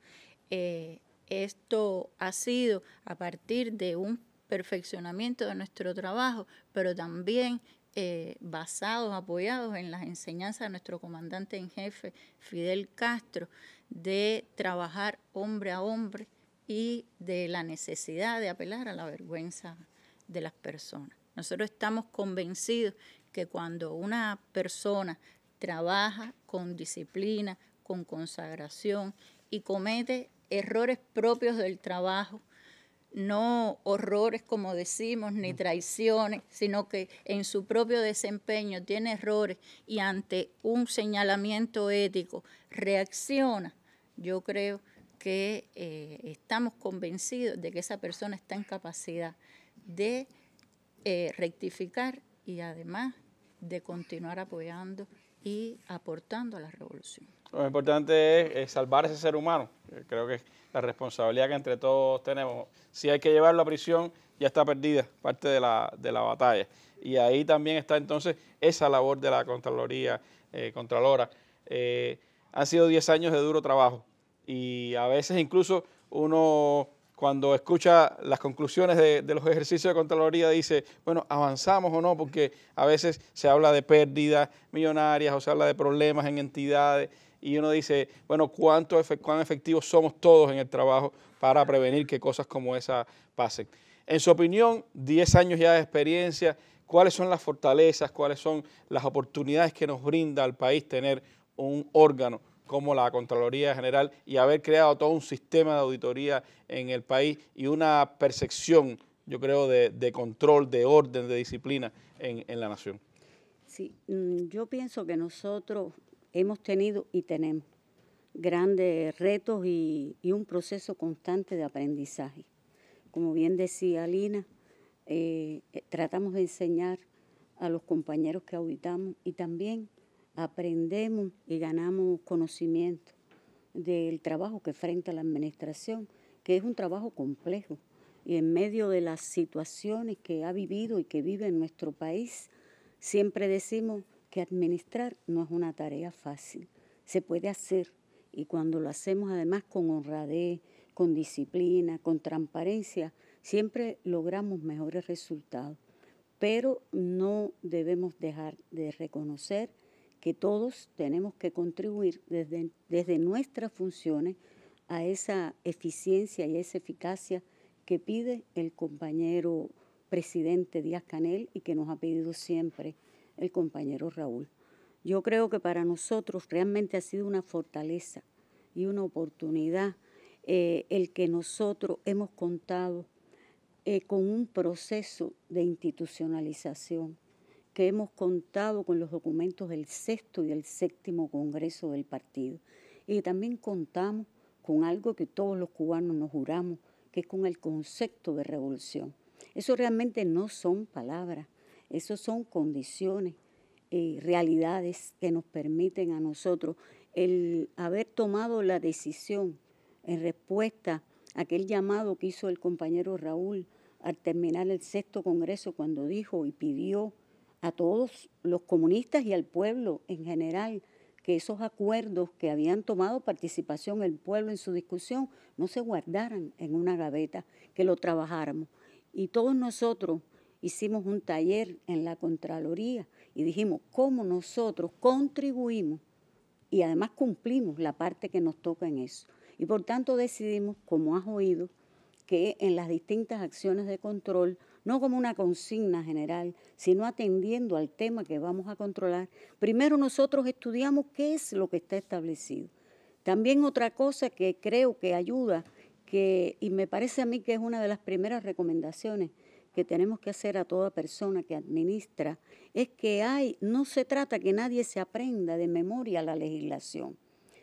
Eh, esto ha sido a partir de un perfeccionamiento de nuestro trabajo, pero también eh, basados, apoyados en las enseñanzas de nuestro comandante en jefe, Fidel Castro, de trabajar hombre a hombre y de la necesidad de apelar a la vergüenza de las personas. Nosotros estamos convencidos que cuando una persona trabaja con disciplina, con consagración y comete errores propios del trabajo, no horrores como decimos, ni traiciones, sino que en su propio desempeño tiene errores y ante un señalamiento ético reacciona, yo creo que eh, estamos convencidos de que esa persona está en capacidad de eh, rectificar y además de continuar apoyando y aportando a la revolución. Lo importante es salvar ese ser humano. Creo que es la responsabilidad que entre todos tenemos. Si hay que llevarlo a prisión, ya está perdida, parte de la, batalla. Y ahí también está entonces esa labor de la Contraloría, eh, Contralora. Eh, han sido 10 años de duro trabajo y a veces incluso uno cuando escucha las conclusiones de, de, los ejercicios de Contraloría dice, bueno, avanzamos o no, porque a veces se habla de pérdidas millonarias o se habla de problemas en entidades y uno dice, bueno, ¿cuánto, cuán efectivos somos todos en el trabajo para prevenir que cosas como esa pasen. En su opinión, 10 años ya de experiencia, ¿cuáles son las fortalezas, cuáles son las oportunidades que nos brinda al país tener un órgano como la Contraloría General y haber creado todo un sistema de auditoría en el país y una percepción, yo creo, de, control, de orden, de disciplina en, en la nación? Sí, mm, yo pienso que nosotros hemos tenido y tenemos grandes retos y, un proceso constante de aprendizaje. Como bien decía Lina, eh, eh, tratamos de enseñar a los compañeros que auditamos y también aprendemos y ganamos conocimiento del trabajo que enfrenta la administración, que es un trabajo complejo. Y en medio de las situaciones que ha vivido y que vive en nuestro país, siempre decimos que administrar no es una tarea fácil, se puede hacer y cuando lo hacemos además con honradez, con disciplina, con transparencia, siempre logramos mejores resultados. Pero no debemos dejar de reconocer que todos tenemos que contribuir desde, desde nuestras funciones a esa eficiencia y esa eficacia que pide el compañero presidente Díaz Canel y que nos ha pedido siempre el compañero Raúl. Yo creo que para nosotros realmente ha sido una fortaleza y una oportunidad eh, el que nosotros hemos contado eh, con un proceso de institucionalización, que hemos contado con los documentos del sexto y el séptimo Congreso del Partido. Y también contamos con algo que todos los cubanos nos juramos, que es con el concepto de revolución. Eso realmente no son palabras, esas son condiciones, y eh, realidades que nos permiten a nosotros el haber tomado la decisión en respuesta a aquel llamado que hizo el compañero Raúl al terminar el sexto Congreso cuando dijo y pidió a todos los comunistas y al pueblo en general que esos acuerdos que habían tomado participación el pueblo en su discusión no se guardaran en una gaveta, que lo trabajáramos. Y todos nosotros hicimos un taller en la Contraloría y dijimos cómo nosotros contribuimos y además cumplimos la parte que nos toca en eso. Y por tanto decidimos, como has oído, que en las distintas acciones de control, no como una consigna general, sino atendiendo al tema que vamos a controlar, primero nosotros estudiamos qué es lo que está establecido. También otra cosa que creo que ayuda, que, y me parece a mí que es una de las primeras recomendaciones que tenemos que hacer a toda persona que administra es que hay, no se trata que nadie se aprenda de memoria la legislación,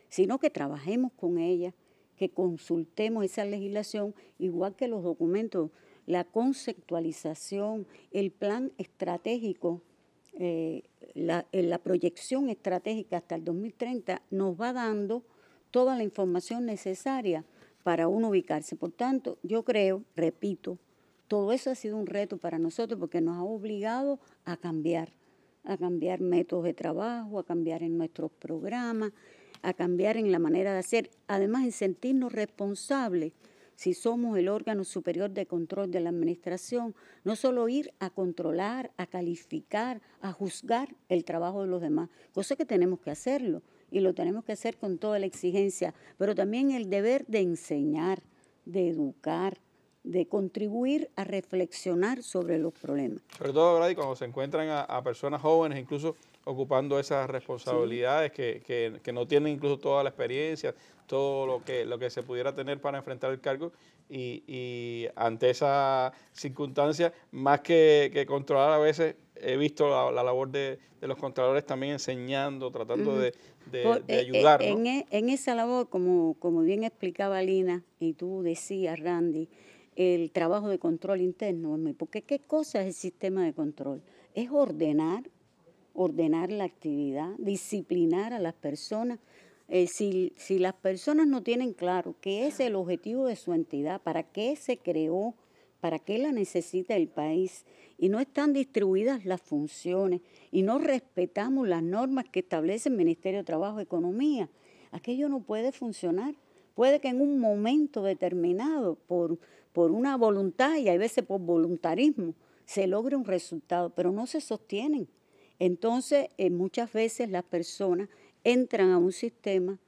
sino que trabajemos con ella, que consultemos esa legislación, igual que los documentos, la conceptualización, el plan estratégico, eh, eh, la proyección estratégica hasta el 2030 nos va dando toda la información necesaria para uno ubicarse. Por tanto, yo creo, repito, todo eso ha sido un reto para nosotros porque nos ha obligado a cambiar, a cambiar métodos de trabajo, a cambiar en nuestros programas, a cambiar en la manera de hacer, además en sentirnos responsables si somos el órgano superior de control de la administración, no solo ir a controlar, a calificar, a juzgar el trabajo de los demás, cosa que tenemos que hacerlo y lo tenemos que hacer con toda la exigencia, pero también el deber de enseñar, de educar, de contribuir a reflexionar sobre los problemas. Sobre todo, y cuando se encuentran a, personas jóvenes, incluso ocupando esas responsabilidades que, no tienen incluso toda la experiencia, todo lo que, lo que se pudiera tener para enfrentar el cargo y, ante esa circunstancia, más que, controlar a veces, he visto la, labor de, los controladores también enseñando, tratando de, pues, eh, ayudar. Eh, e, en, esa labor, como, como bien explicaba Lina y tú decías, Randy, el trabajo de control interno porque qué cosa es el sistema de control? Es ordenar, ordenar la actividad, disciplinar a las personas. Eh, si, si las personas no tienen claro qué es el objetivo de su entidad, para qué se creó, para qué la necesita el país, y no están distribuidas las funciones, y no respetamos las normas que establece el Ministerio de Trabajo y Economía, aquello no puede funcionar. Puede que en un momento determinado, por por una voluntad y hay veces por voluntarismo, se logra un resultado, pero no se sostienen. Entonces, eh, muchas veces las personas entran a un sistema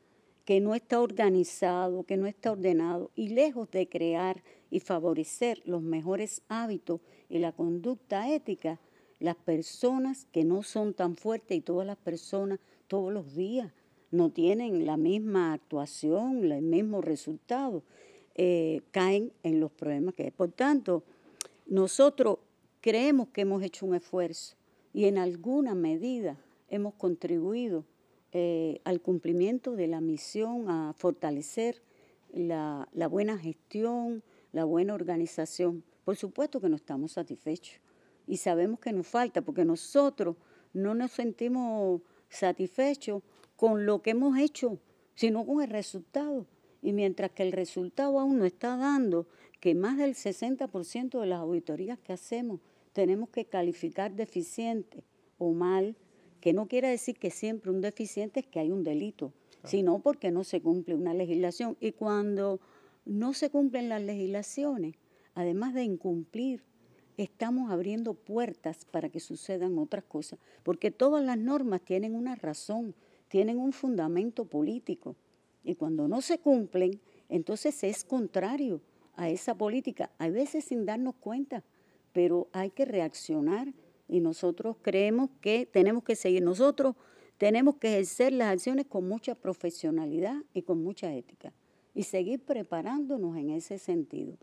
que no está organizado, que no está ordenado, y lejos de crear y favorecer los mejores hábitos y la conducta ética, las personas que no son tan fuertes y todas las personas todos los días no tienen la misma actuación, el mismo resultado. Eh, caen en los problemas que hay. Por tanto, nosotros creemos que hemos hecho un esfuerzo y en alguna medida hemos contribuido eh, al cumplimiento de la misión, a fortalecer la buena gestión, la buena organización. Por supuesto que no estamos satisfechos y sabemos que nos falta porque nosotros no nos sentimos satisfechos con lo que hemos hecho, sino con el resultado. Y mientras que el resultado aún no está dando que más del 60% de las auditorías que hacemos tenemos que calificar deficiente o mal, que no quiere decir que siempre un deficiente es que hay un delito, sino porque no se cumple una legislación. Y cuando no se cumplen las legislaciones, además de incumplir, estamos abriendo puertas para que sucedan otras cosas, porque todas las normas tienen una razón, tienen un fundamento político. Y cuando no se cumplen, entonces es contrario a esa política, a veces sin darnos cuenta, pero hay que reaccionar y nosotros creemos que tenemos que seguir. Nosotros tenemos que ejercer las acciones con mucha profesionalidad y con mucha ética y seguir preparándonos en ese sentido.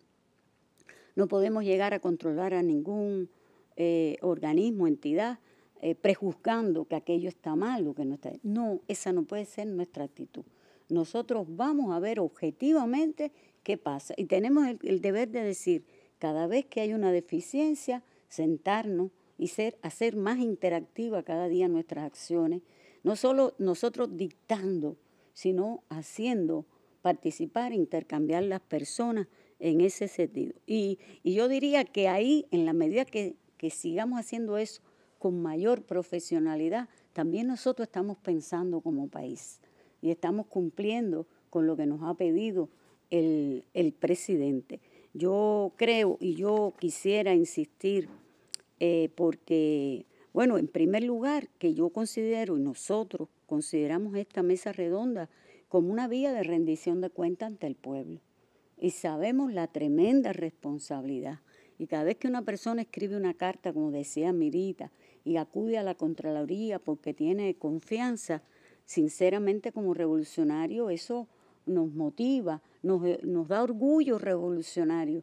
No podemos llegar a controlar a ningún eh, organismo, entidad, eh, prejuzgando que aquello está mal o que no está. No, esa no puede ser nuestra actitud nosotros vamos a ver objetivamente qué pasa. Y tenemos el, deber de decir, cada vez que hay una deficiencia, sentarnos y ser, hacer más interactiva cada día nuestras acciones, no solo nosotros dictando, sino haciendo participar, intercambiar las personas en ese sentido. Y, yo diría que ahí, en la medida que sigamos haciendo eso con mayor profesionalidad, también nosotros estamos pensando como país y estamos cumpliendo con lo que nos ha pedido el, presidente. Yo creo y yo quisiera insistir eh, porque, bueno, en primer lugar, que yo considero y nosotros consideramos esta mesa redonda como una vía de rendición de cuentas ante el pueblo. Y sabemos la tremenda responsabilidad. Y cada vez que una persona escribe una carta, como decía Mirita, y acude a la Contraloría porque tiene confianza, sinceramente como revolucionario eso nos motiva, eh, nos, da orgullo revolucionario,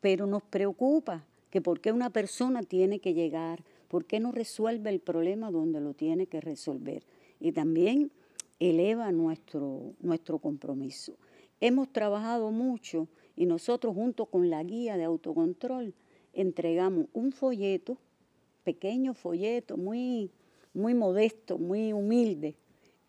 pero nos preocupa que por qué una persona tiene que llegar, por qué no resuelve el problema donde lo tiene que resolver. Y también eleva nuestro, nuestro compromiso. Hemos trabajado mucho y nosotros junto con la guía de autocontrol entregamos un folleto, pequeño folleto, muy, muy modesto, muy humilde,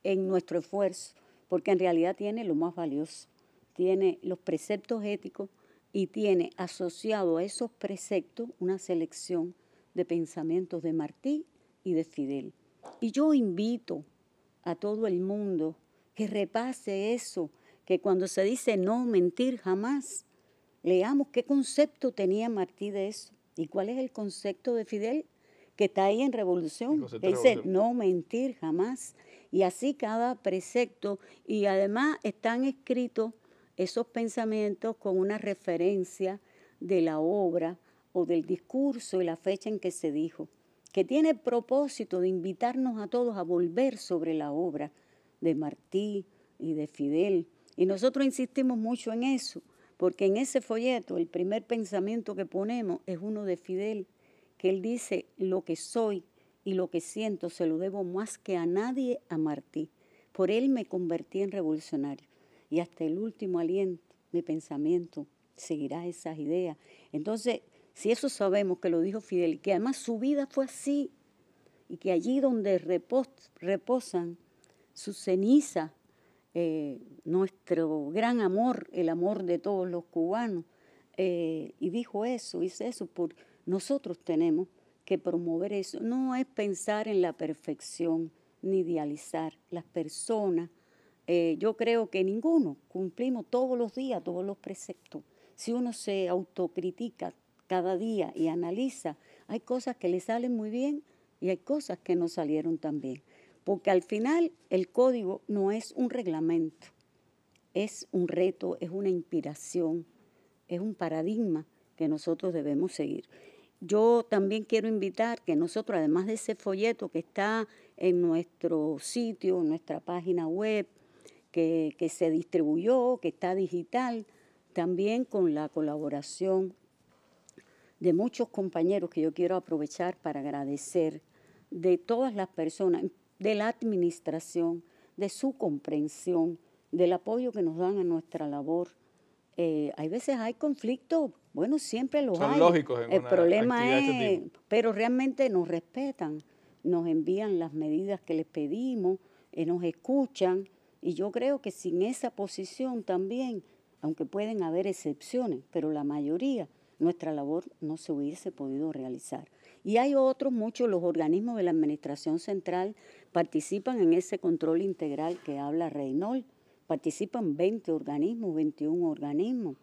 en nuestro esfuerzo, porque en realidad tiene lo más valioso, tiene los preceptos éticos y tiene asociado a esos preceptos una selección de pensamientos de Martí y de Fidel. Y yo invito a todo el mundo que repase eso, que cuando se dice no mentir jamás, leamos qué concepto tenía Martí de eso y cuál es el concepto de Fidel que está ahí en revolución, que dice no mentir jamás. Y así cada precepto. Y además están escritos esos pensamientos con una referencia de la obra o del discurso y la fecha en que se dijo, que tiene propósito de invitarnos a todos a volver sobre la obra de Martí y de Fidel. Y nosotros insistimos mucho en eso, porque en ese folleto el primer pensamiento que ponemos es uno de Fidel, que él dice, lo que soy y lo que siento se lo debo más que a nadie a Martí. Por él me convertí en revolucionario y hasta el último aliento, mi pensamiento seguirá esas ideas. Entonces, si eso sabemos que lo dijo Fidel, que además su vida fue así y que allí donde reposan sus cenizas, eh, nuestro gran amor, el amor de todos los cubanos, eh, y dijo eso, dice eso, por nosotros tenemos promover eso no es pensar en la perfección ni idealizar. Las personas, eh, yo creo que ninguno cumplimos todos los días todos los preceptos. Si uno se autocritica cada día y analiza, hay cosas que le salen muy bien y hay cosas que no salieron tan bien. Porque al final el código no es un reglamento, es un reto, es una inspiración, es un paradigma que nosotros debemos seguir yo también quiero invitar que nosotros, además de ese folleto que está en nuestro sitio, en nuestra página web, que, se distribuyó, que está digital, también con la colaboración de muchos compañeros que yo quiero aprovechar para agradecer, de todas las personas, de la administración, de su comprensión, del apoyo que nos dan a nuestra labor. Eh, hay veces hay conflictos bueno, siempre los Son lógicos en El problema este es, pero realmente nos respetan, nos envían las medidas que les pedimos, eh, nos escuchan, y yo creo que sin esa posición también, aunque pueden haber excepciones, pero la mayoría, nuestra labor no se hubiese podido realizar. Y hay otros, muchos, los organismos de la Administración Central participan en ese control integral que habla Reynold. Participan 20 organismos, 21 organismos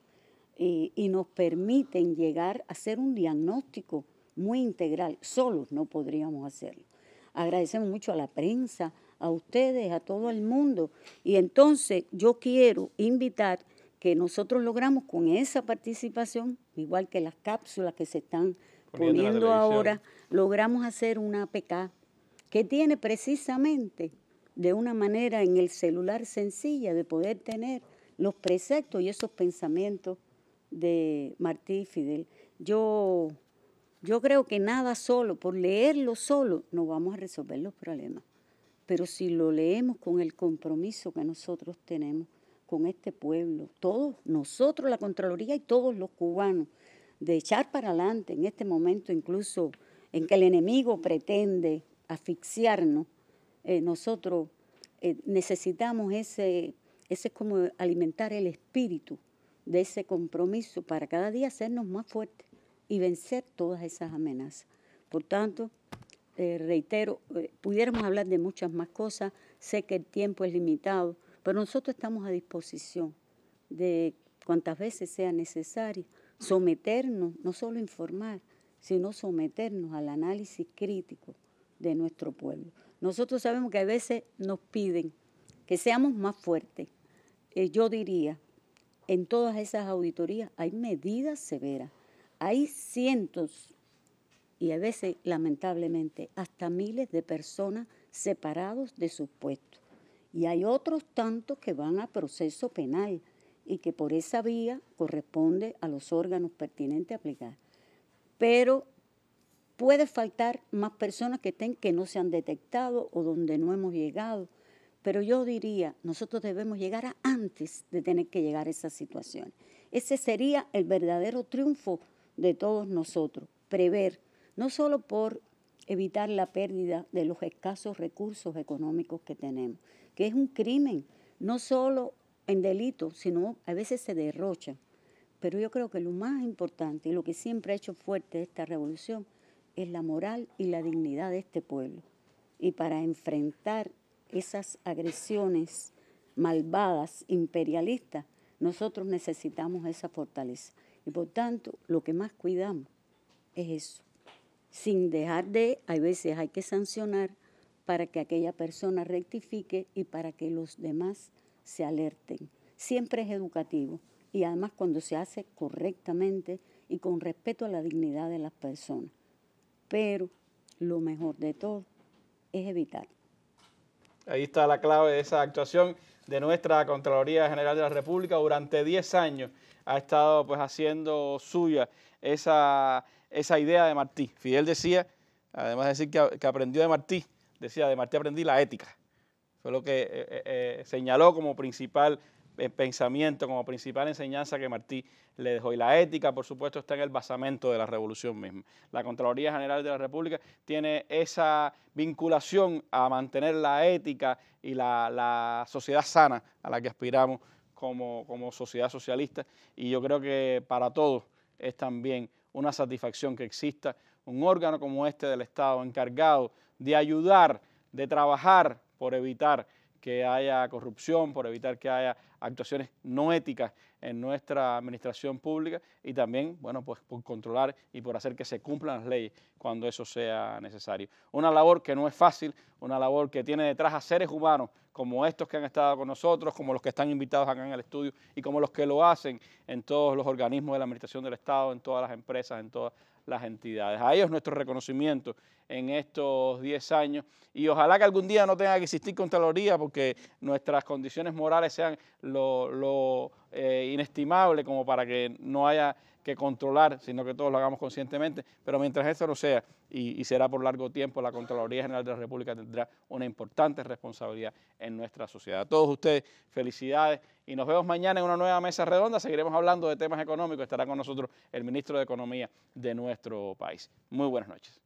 y, nos permiten llegar a hacer un diagnóstico muy integral. Solos no podríamos hacerlo. Agradecemos mucho a la prensa, a ustedes, a todo el mundo. Y entonces yo quiero invitar que nosotros logramos con esa participación, igual que las cápsulas que se están poniendo, poniendo ahora, logramos hacer una APK que tiene precisamente de una manera en el celular sencilla de poder tener los preceptos y esos pensamientos de Martí Fidel. Yo, yo creo que nada solo, por leerlo solo, no vamos a resolver los problemas. Pero si lo leemos con el compromiso que nosotros tenemos con este pueblo, todos, nosotros, la Contraloría y todos los cubanos, de echar para adelante en este momento incluso en que el enemigo pretende asfixiarnos, eh, nosotros eh, necesitamos ese, ese como alimentar el espíritu de ese compromiso para cada día hacernos más fuertes y vencer todas esas amenazas. Por tanto, eh, reitero, eh, pudiéramos hablar de muchas más cosas, sé que el tiempo es limitado, pero nosotros estamos a disposición de cuantas veces sea necesario someternos, no solo informar, sino someternos al análisis crítico de nuestro pueblo. Nosotros sabemos que a veces nos piden que seamos más fuertes. Eh, yo diría, en todas esas auditorías hay medidas severas, hay cientos y a veces, lamentablemente, hasta miles de personas separados de sus puestos. Y hay otros tantos que van a proceso penal y que por esa vía corresponde a los órganos pertinentes aplicar. Pero puede faltar más personas que estén que no se han detectado o donde no hemos llegado pero yo diría, nosotros debemos llegar a antes de tener que llegar a esa situación. Ese sería el verdadero triunfo de todos nosotros, prever, no solo por evitar la pérdida de los escasos recursos económicos que tenemos, que es un crimen, no solo en delito, sino a veces se derrocha. Pero yo creo que lo más importante y lo que siempre ha hecho fuerte esta revolución es la moral y la dignidad de este pueblo. Y para enfrentar esas agresiones malvadas, imperialistas, nosotros necesitamos esa fortaleza. Y por tanto, lo que más cuidamos es eso. Sin dejar de, hay veces hay que sancionar para que aquella persona rectifique y para que los demás se alerten. Siempre es educativo y además cuando se hace correctamente y con respeto a la dignidad de las personas. Pero lo mejor de todo es evitar Ahí está la clave de esa actuación de nuestra Contraloría General de la República. Durante 10 años ha estado pues haciendo suya esa, idea de Martí. Fidel decía, además de decir que, aprendió de Martí, decía, de Martí aprendí la ética. Fue lo que eh, eh, eh, señaló como principal eh, pensamiento como principal enseñanza que Martí le dejó. Y la ética, por supuesto, está en el basamento de la revolución misma. La Contraloría General de la República tiene esa vinculación a mantener la ética y la, sociedad sana a la que aspiramos como, como sociedad socialista. Y yo creo que para todos es también una satisfacción que exista un órgano como este del Estado encargado de ayudar, de trabajar por evitar que haya corrupción, por evitar que haya actuaciones no éticas en nuestra administración pública y también, bueno, pues por controlar y por hacer que se cumplan las leyes cuando eso sea necesario. Una labor que no es fácil, una labor que tiene detrás a seres humanos como estos que han estado con nosotros, como los que están invitados acá en el estudio y como los que lo hacen en todos los organismos de la administración del Estado, en todas las empresas, en todas las entidades. A ellos nuestro reconocimiento en estos 10 años y ojalá que algún día no tenga que existir Contraloría porque nuestras condiciones morales sean lo, eh, inestimable como para que no haya que controlar, sino que todos lo hagamos conscientemente, pero mientras esto no sea, y, y será por largo tiempo, la Contraloría General de la República tendrá una importante responsabilidad en nuestra sociedad. A todos ustedes, felicidades y nos vemos mañana en una nueva mesa redonda. Seguiremos hablando de temas económicos. Estará con nosotros el ministro de Economía de nuestro país. Muy buenas noches.